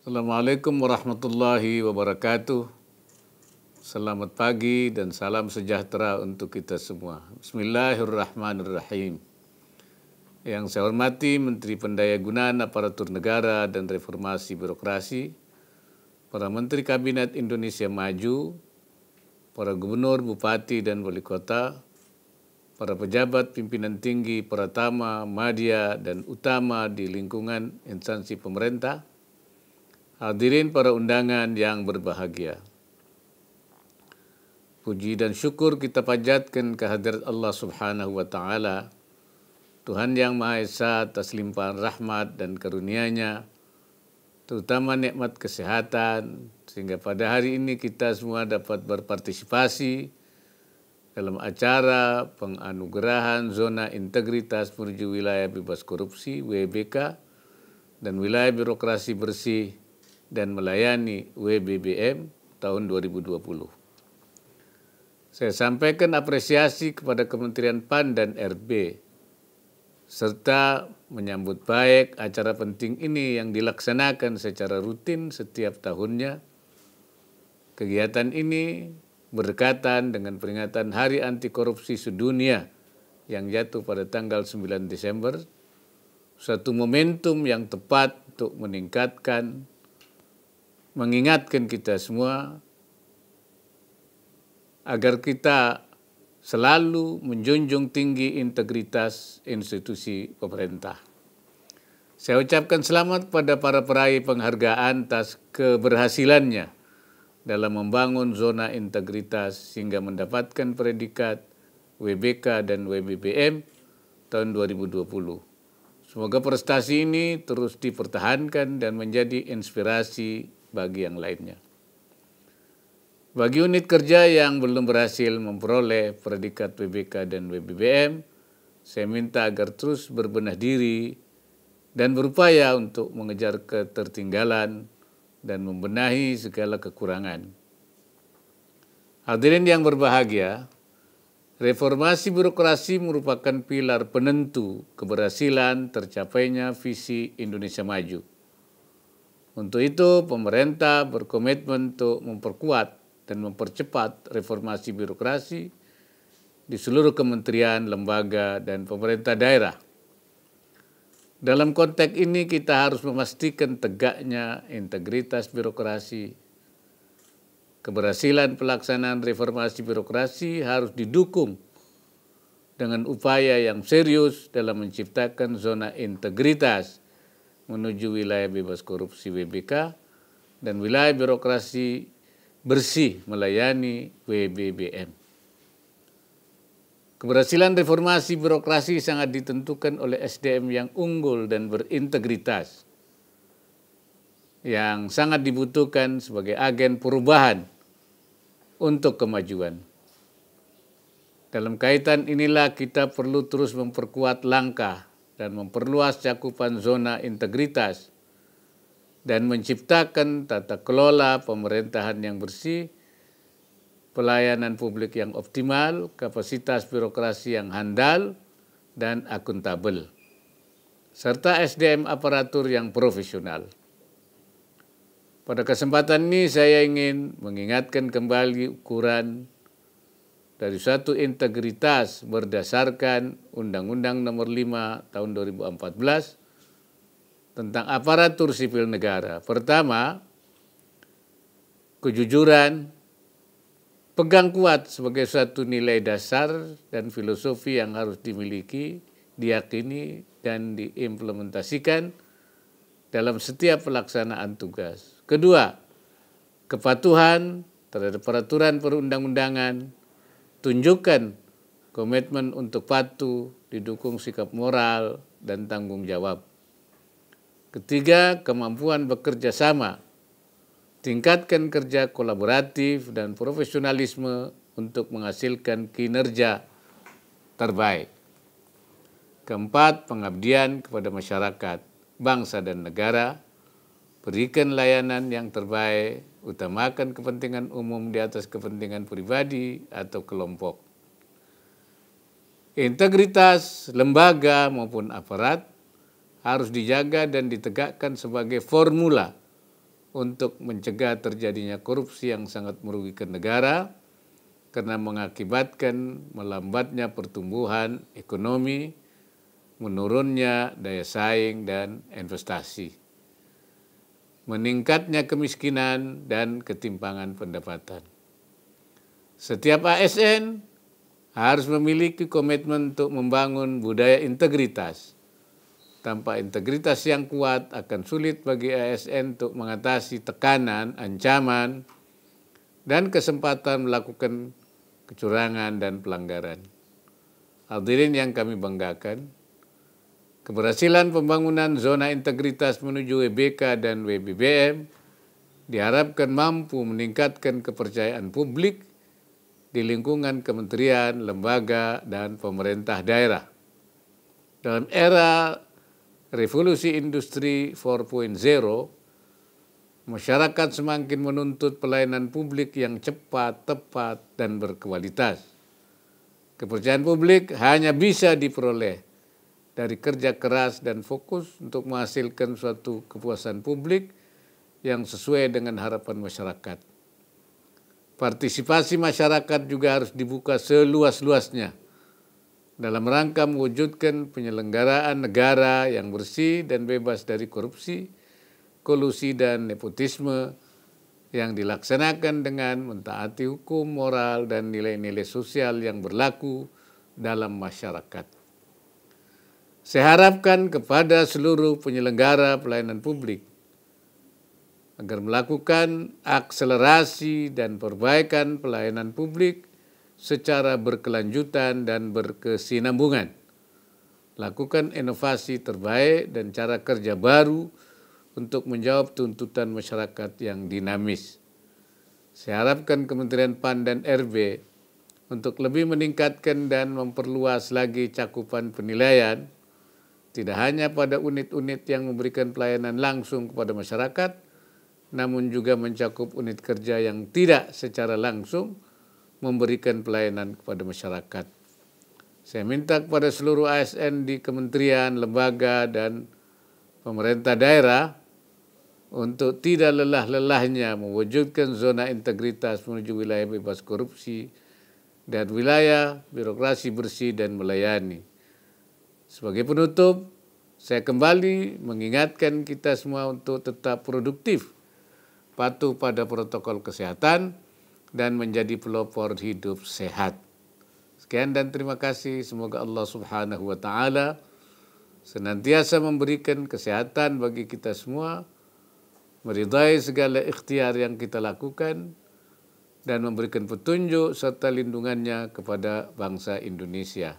Assalamualaikum warahmatullahi wabarakatuh. Selamat pagi dan salam sejahtera untuk kita semua. Bismillahirrahmanirrahim. Yang saya hormati Menteri Pendayagunaan Aparatur Negara dan Reformasi Birokrasi, para Menteri Kabinet Indonesia Maju, para gubernur, bupati, dan wali kota, para pejabat pimpinan tinggi Pratama, Madya, dan Utama di lingkungan instansi pemerintah, Hadirin para undangan yang berbahagia. Puji dan syukur kita panjatkan kehadirat Allah Subhanahu wa taala. Tuhan yang Maha Esa atas limpahan rahmat dan karunia-Nya, terutama nikmat kesehatan sehingga pada hari ini kita semua dapat berpartisipasi dalam acara penganugerahan zona integritas menuju wilayah bebas korupsi WBK dan wilayah birokrasi bersih dan melayani WBBM tahun 2020. Saya sampaikan apresiasi kepada Kementerian PAN dan RB serta menyambut baik acara penting ini yang dilaksanakan secara rutin setiap tahunnya. Kegiatan ini berdekatan dengan peringatan Hari Anti Korupsi Sedunia yang jatuh pada tanggal 9 Desember, Satu momentum yang tepat untuk meningkatkan mengingatkan kita semua agar kita selalu menjunjung tinggi integritas institusi pemerintah. Saya ucapkan selamat pada para peraih penghargaan atas keberhasilannya dalam membangun zona integritas hingga mendapatkan predikat WBK dan WBBM tahun 2020. Semoga prestasi ini terus dipertahankan dan menjadi inspirasi bagi yang lainnya. Bagi unit kerja yang belum berhasil memperoleh predikat WBK dan WBBM saya minta agar terus berbenah diri dan berupaya untuk mengejar ketertinggalan dan membenahi segala kekurangan. Hadirin yang berbahagia, reformasi birokrasi merupakan pilar penentu keberhasilan tercapainya visi Indonesia Maju. Untuk itu, pemerintah berkomitmen untuk memperkuat dan mempercepat reformasi birokrasi di seluruh kementerian, lembaga, dan pemerintah daerah. Dalam konteks ini, kita harus memastikan tegaknya integritas birokrasi. Keberhasilan pelaksanaan reformasi birokrasi harus didukung dengan upaya yang serius dalam menciptakan zona integritas menuju wilayah bebas korupsi WBK dan wilayah birokrasi bersih melayani WBBM. Keberhasilan reformasi birokrasi sangat ditentukan oleh SDM yang unggul dan berintegritas yang sangat dibutuhkan sebagai agen perubahan untuk kemajuan. Dalam kaitan inilah kita perlu terus memperkuat langkah dan memperluas cakupan zona integritas dan menciptakan tata kelola pemerintahan yang bersih, pelayanan publik yang optimal, kapasitas birokrasi yang handal dan akuntabel, serta SDM aparatur yang profesional. Pada kesempatan ini saya ingin mengingatkan kembali ukuran dari suatu integritas berdasarkan Undang-Undang Nomor 5 Tahun 2014 tentang aparatur sipil negara. Pertama, kejujuran pegang kuat sebagai suatu nilai dasar dan filosofi yang harus dimiliki, diyakini dan diimplementasikan dalam setiap pelaksanaan tugas. Kedua, kepatuhan terhadap peraturan perundang-undangan tunjukkan komitmen untuk patuh, didukung sikap moral dan tanggung jawab. Ketiga, kemampuan bekerja sama. Tingkatkan kerja kolaboratif dan profesionalisme untuk menghasilkan kinerja terbaik. Keempat, pengabdian kepada masyarakat, bangsa dan negara berikan layanan yang terbaik, utamakan kepentingan umum di atas kepentingan pribadi atau kelompok. Integritas lembaga maupun aparat harus dijaga dan ditegakkan sebagai formula untuk mencegah terjadinya korupsi yang sangat merugikan negara karena mengakibatkan melambatnya pertumbuhan ekonomi, menurunnya daya saing dan investasi meningkatnya kemiskinan dan ketimpangan pendapatan. Setiap ASN harus memiliki komitmen untuk membangun budaya integritas. Tanpa integritas yang kuat akan sulit bagi ASN untuk mengatasi tekanan, ancaman, dan kesempatan melakukan kecurangan dan pelanggaran. Hadirin yang kami banggakan, Keberhasilan pembangunan zona integritas menuju WBK dan WBBM diharapkan mampu meningkatkan kepercayaan publik di lingkungan kementerian, lembaga, dan pemerintah daerah. Dalam era revolusi industri 4.0, masyarakat semakin menuntut pelayanan publik yang cepat, tepat, dan berkualitas. Kepercayaan publik hanya bisa diperoleh dari kerja keras dan fokus untuk menghasilkan suatu kepuasan publik yang sesuai dengan harapan masyarakat. Partisipasi masyarakat juga harus dibuka seluas-luasnya dalam rangka mewujudkan penyelenggaraan negara yang bersih dan bebas dari korupsi, kolusi, dan nepotisme yang dilaksanakan dengan mentaati hukum, moral, dan nilai-nilai sosial yang berlaku dalam masyarakat. Saya harapkan kepada seluruh penyelenggara pelayanan publik agar melakukan akselerasi dan perbaikan pelayanan publik secara berkelanjutan dan berkesinambungan. Lakukan inovasi terbaik dan cara kerja baru untuk menjawab tuntutan masyarakat yang dinamis. Saya harapkan Kementerian PAN dan RB untuk lebih meningkatkan dan memperluas lagi cakupan penilaian tidak hanya pada unit-unit yang memberikan pelayanan langsung kepada masyarakat, namun juga mencakup unit kerja yang tidak secara langsung memberikan pelayanan kepada masyarakat. Saya minta kepada seluruh ASN di kementerian, lembaga, dan pemerintah daerah untuk tidak lelah-lelahnya mewujudkan zona integritas menuju wilayah bebas korupsi dan wilayah birokrasi bersih dan melayani. Sebagai penutup, saya kembali mengingatkan kita semua untuk tetap produktif, patuh pada protokol kesehatan, dan menjadi pelopor hidup sehat. Sekian dan terima kasih. Semoga Allah Subhanahu wa Ta'ala senantiasa memberikan kesehatan bagi kita semua, meridai segala ikhtiar yang kita lakukan, dan memberikan petunjuk serta lindungannya kepada bangsa Indonesia.